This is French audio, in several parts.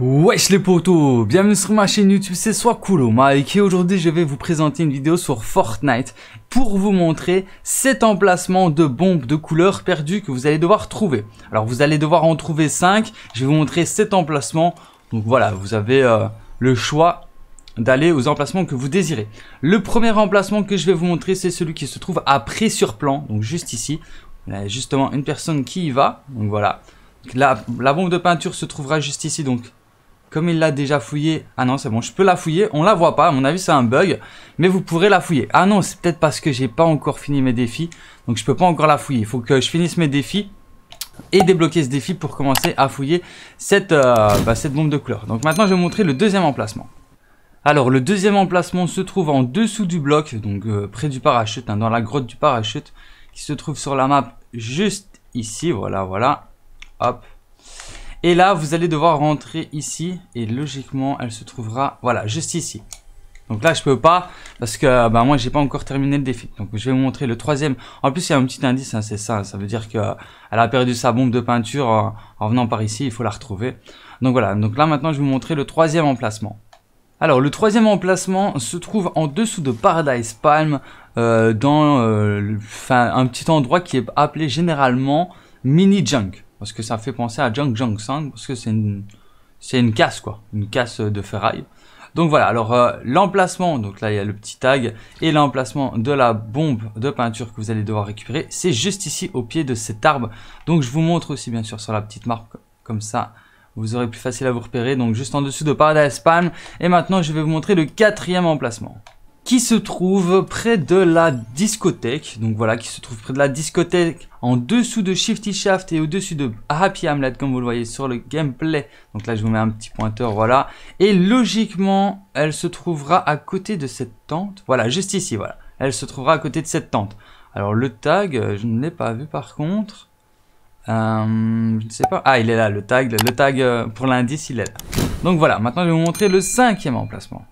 Wesh les potos, bienvenue sur ma chaîne YouTube, c'est soit cool Mike et aujourd'hui je vais vous présenter une vidéo sur Fortnite pour vous montrer cet emplacement de bombes de couleur perdues que vous allez devoir trouver. Alors vous allez devoir en trouver 5, je vais vous montrer cet emplacement. Donc voilà, vous avez euh, le choix d'aller aux emplacements que vous désirez. Le premier emplacement que je vais vous montrer, c'est celui qui se trouve après sur plan, donc juste ici. on a justement une personne qui y va, donc voilà. La, la bombe de peinture se trouvera juste ici, donc comme il l'a déjà fouillé... Ah non, c'est bon, je peux la fouiller. On la voit pas, à mon avis, c'est un bug. Mais vous pourrez la fouiller. Ah non, c'est peut-être parce que j'ai pas encore fini mes défis. Donc je peux pas encore la fouiller. Il faut que je finisse mes défis et débloquer ce défi pour commencer à fouiller cette, euh, bah, cette bombe de couleur. Donc maintenant, je vais vous montrer le deuxième emplacement. Alors, le deuxième emplacement se trouve en dessous du bloc, donc euh, près du parachute, hein, dans la grotte du parachute, qui se trouve sur la map juste ici. Voilà, voilà. Hop, et là, vous allez devoir rentrer ici. Et logiquement, elle se trouvera, voilà, juste ici. Donc là, je peux pas parce que bah, moi, j'ai pas encore terminé le défi. Donc je vais vous montrer le troisième. En plus, il y a un petit indice, hein, c'est ça. Ça veut dire qu'elle a perdu sa bombe de peinture euh, en, venant par ici. Il faut la retrouver. Donc voilà. Donc là, maintenant, je vais vous montrer le troisième emplacement. Alors, le troisième emplacement se trouve en dessous de Paradise Palm, euh, dans euh, un petit endroit qui est appelé généralement Mini Junk parce que ça fait penser à Jung Jung Sang, parce que c'est une, casse, quoi, une casse de ferraille. Donc voilà, alors euh, l'emplacement, donc là il y a le petit tag, et l'emplacement de la bombe de peinture que vous allez devoir récupérer, c'est juste ici au pied de cet arbre. Donc je vous montre aussi bien sûr sur la petite marque, comme ça vous aurez plus facile à vous repérer, donc juste en dessous de Paradise Palm. Et maintenant je vais vous montrer le quatrième emplacement qui se trouve près de la discothèque. Donc voilà, qui se trouve près de la discothèque en dessous de Shifty Shaft et au-dessus de Happy Hamlet, comme vous le voyez sur le gameplay. Donc là, je vous mets un petit pointeur, voilà. Et logiquement, elle se trouvera à côté de cette tente. Voilà, juste ici, voilà. Elle se trouvera à côté de cette tente. Alors le tag, euh, je ne l'ai pas vu par contre. Euh, je ne sais pas. Ah, il est là, le tag. Le tag euh, pour l'indice, il est là. Donc voilà, maintenant je vais vous montrer le cinquième emplacement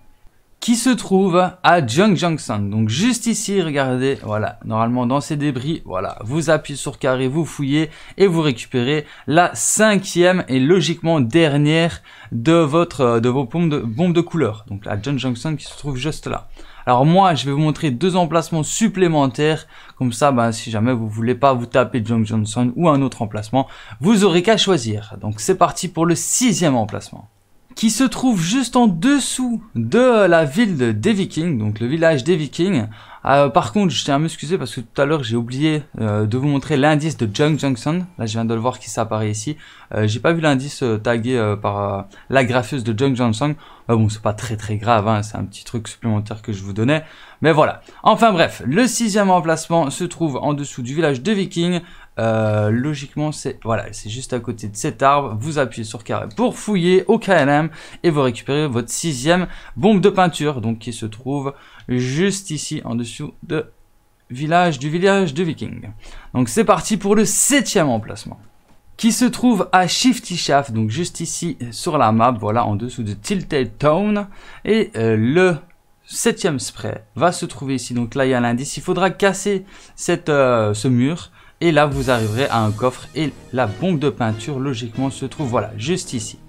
qui se trouve à Junction. Donc juste ici, regardez, voilà, normalement dans ces débris, voilà, vous appuyez sur carré, vous fouillez et vous récupérez la cinquième et logiquement dernière de votre de vos bombes de, couleur. Donc la Junction qui se trouve juste là. Alors moi, je vais vous montrer deux emplacements supplémentaires. Comme ça, bah, si jamais vous voulez pas vous taper Junction ou un autre emplacement, vous aurez qu'à choisir. Donc c'est parti pour le sixième emplacement qui se trouve juste en dessous de la ville des Vikings, donc le village des Vikings. Euh, par contre, je tiens à m'excuser parce que tout à l'heure j'ai oublié euh, de vous montrer l'indice de Jung Junction. Là, je viens de le voir qui s'apparaît ici. Euh, j'ai pas vu l'indice tagué par la graffeuse de Jung Junction. bon, c'est pas très très grave, hein, c'est un petit truc supplémentaire que je vous donnais. Mais voilà. Enfin bref, le sixième emplacement se trouve en dessous du village des Vikings euh, logiquement, c'est voilà, c'est juste à côté de cet arbre. Vous appuyez sur carré pour fouiller au KLM et vous récupérez votre sixième bombe de peinture, donc qui se trouve juste ici en dessous de village du village de Viking. Donc c'est parti pour le septième emplacement qui se trouve à Shifty Shaft, donc juste ici sur la map, voilà en dessous de Tilted Town. Et euh, le septième spray va se trouver ici, donc là il y a l'indice, il faudra casser euh, ce mur et là, vous arriverez à un coffre et la bombe de peinture, logiquement, se trouve, voilà, juste ici.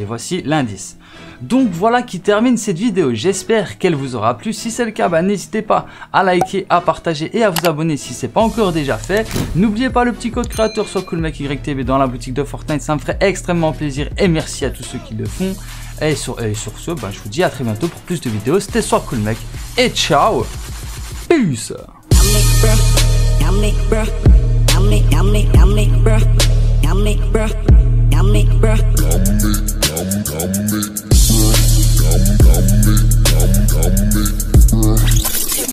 Et voici l'indice. Donc voilà qui termine cette vidéo, j'espère qu'elle vous aura plu, si c'est le cas, bah, n'hésitez pas à liker, à partager et à vous abonner si ce n'est pas encore déjà fait. N'oubliez pas le petit code créateur soit dans la boutique de Fortnite, ça me ferait extrêmement plaisir et merci à tous ceux qui le font. Et sur, et sur ce, bah, je vous dis à très bientôt pour plus de vidéos, c'était soit Mec. et ciao Peace i bruh. i yummy, yummy, bruh. i bruh.